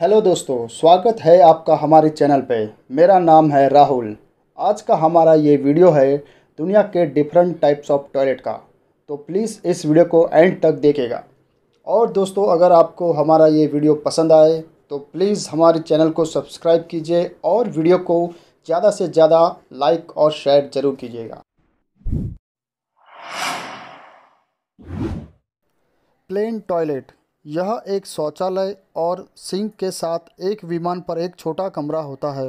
hello दोस्तों स्वागत है आपका हमारे चैनल पे मेरा नाम है राहुल आज का हमारा ये वीडियो है दुनिया के डिफरेंट टाइप्स ऑफ टॉयलेट का तो प्लीज़ इस वीडियो को एंड तक देखेगा और दोस्तों अगर आपको हमारा ये वीडियो पसंद आए तो प्लीज़ हमारे चैनल को सब्सक्राइब कीजिए और वीडियो को ज़्यादा से ज़्यादा लाइक और शेयर ज़रूर कीजिएगा प्लेन टॉयलेट यह एक शौचालय और सिंक के साथ एक विमान पर एक छोटा कमरा होता है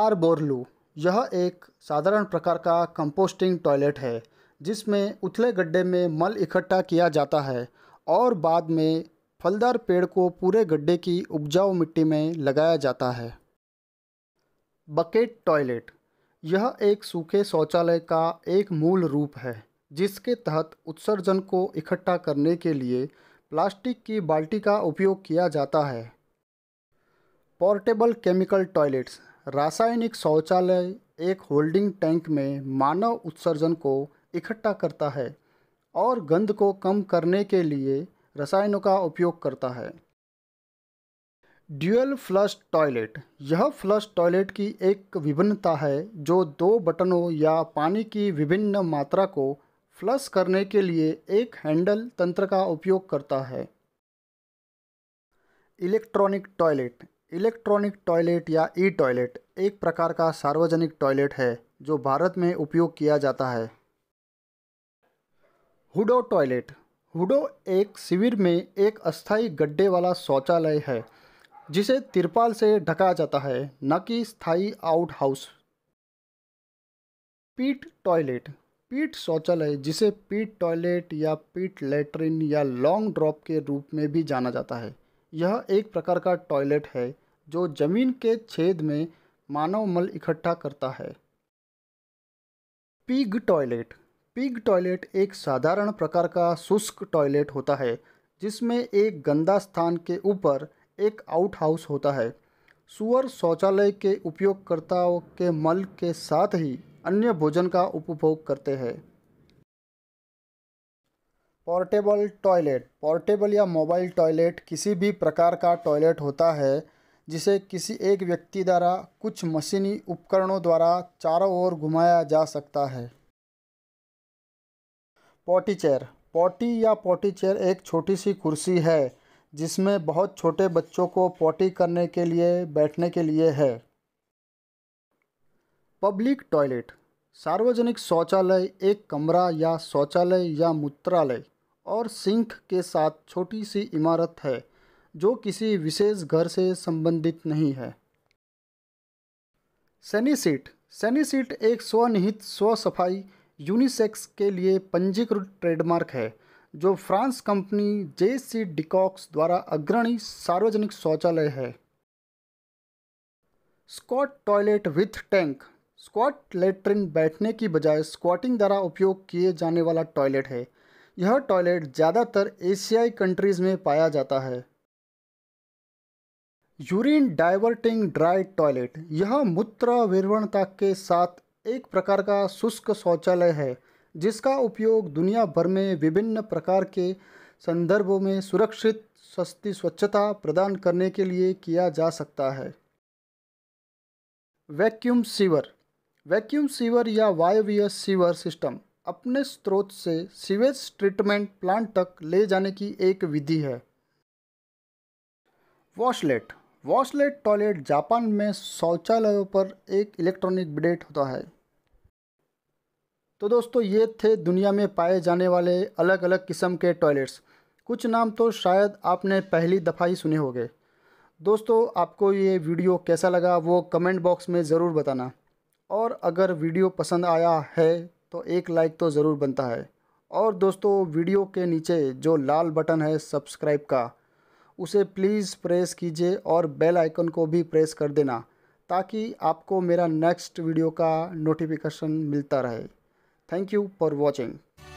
आर बोरलू यह एक साधारण प्रकार का कंपोस्टिंग टॉयलेट है जिसमें उथले गड्ढे में मल इकट्ठा किया जाता है और बाद में फलदार पेड़ को पूरे गड्ढे की उपजाऊ मिट्टी में लगाया जाता है बकेट टॉयलेट यह एक सूखे शौचालय का एक मूल रूप है जिसके तहत उत्सर्जन को इकट्ठा करने के लिए प्लास्टिक की बाल्टी का उपयोग किया जाता है पोर्टेबल केमिकल टॉयलेट्स रासायनिक शौचालय एक होल्डिंग टैंक में मानव उत्सर्जन को इकट्ठा करता है और गंध को कम करने के लिए रसायनों का उपयोग करता है ड्यूअल फ्लश टॉयलेट यह फ्लश टॉयलेट की एक विभिन्नता है जो दो बटनों या पानी की विभिन्न मात्रा को फ्लश करने के लिए एक हैंडल तंत्र का उपयोग करता है इलेक्ट्रॉनिक टॉयलेट इलेक्ट्रॉनिक टॉयलेट या ई टॉयलेट एक प्रकार का सार्वजनिक टॉयलेट है जो भारत में उपयोग किया जाता है हुडो टॉयलेट हुडो एक शिविर में एक अस्थाई गड्ढे वाला शौचालय है जिसे तिरपाल से ढका जाता है न कि स्थायी आउट हाउस पीट टॉयलेट पीट शौचालय जिसे पीट टॉयलेट या पीट लेटरिन या लॉन्ग ड्रॉप के रूप में भी जाना जाता है यह एक प्रकार का टॉयलेट है जो जमीन के छेद में मानव मल इकट्ठा करता है पिग टॉयलेट पिग टॉयलेट एक साधारण प्रकार का शुष्क टॉयलेट होता है जिसमें एक गंदा स्थान के ऊपर एक आउटहाउस होता है सुअर शौचालय के उपयोगकर्ताओं के मल के साथ ही अन्य भोजन का उपभोग करते हैं पोर्टेबल टॉयलेट पोर्टेबल या मोबाइल टॉयलेट किसी भी प्रकार का टॉयलेट होता है जिसे किसी एक व्यक्ति द्वारा कुछ मशीनी उपकरणों द्वारा चारों ओर घुमाया जा सकता है पोटी चेयर पोटी या पोटी चेयर एक छोटी सी कुर्सी है जिसमें बहुत छोटे बच्चों को पोटी करने के लिए बैठने के लिए है पब्लिक टॉयलेट सार्वजनिक शौचालय एक कमरा या शौचालय या मूत्रालय और सिंक के साथ छोटी सी इमारत है जो किसी विशेष घर से संबंधित नहीं है सेनीसीट सेनीसीट एक स्वनिहित स्व सफाई यूनिसेक्स के लिए पंजीकृत ट्रेडमार्क है जो फ्रांस कंपनी जे सी डिकॉक्स द्वारा अग्रणी सार्वजनिक शौचालय है squat toilet with tank squat latrine बैठने की बजाय स्क्वाटिंग द्वारा उपयोग किए जाने वाला टॉयलेट है यह टॉयलेट ज़्यादातर एशियाई कंट्रीज़ में पाया जाता है यूरिन डाइवर्टिंग ड्राई टॉयलेट यह मूत्र विवर्णता के साथ एक प्रकार का शुष्क शौचालय है जिसका उपयोग दुनिया भर में विभिन्न प्रकार के संदर्भों में सुरक्षित सस्ती स्वच्छता प्रदान करने के लिए किया जा सकता है वैक्यूम सीवर वैक्यूम सीवर या वायवीय सीवर सिस्टम अपने स्रोत से सीवेज ट्रीटमेंट प्लांट तक ले जाने की एक विधि है वॉशलेट वॉशलेट टॉयलेट जापान में शौचालयों पर एक इलेक्ट्रॉनिक ब्लेट होता है तो दोस्तों ये थे दुनिया में पाए जाने वाले अलग अलग किस्म के टॉयलेट्स कुछ नाम तो शायद आपने पहली दफ़ा ही सुने होंगे दोस्तों आपको ये वीडियो कैसा लगा वो कमेंट बॉक्स में ज़रूर बताना और अगर वीडियो पसंद आया है तो एक लाइक तो ज़रूर बनता है और दोस्तों वीडियो के नीचे जो लाल बटन है सब्सक्राइब का उसे प्लीज़ प्रेस कीजिए और बेल आइकन को भी प्रेस कर देना ताकि आपको मेरा नेक्स्ट वीडियो का नोटिफिकेशन मिलता रहे थैंक यू फॉर वॉचिंग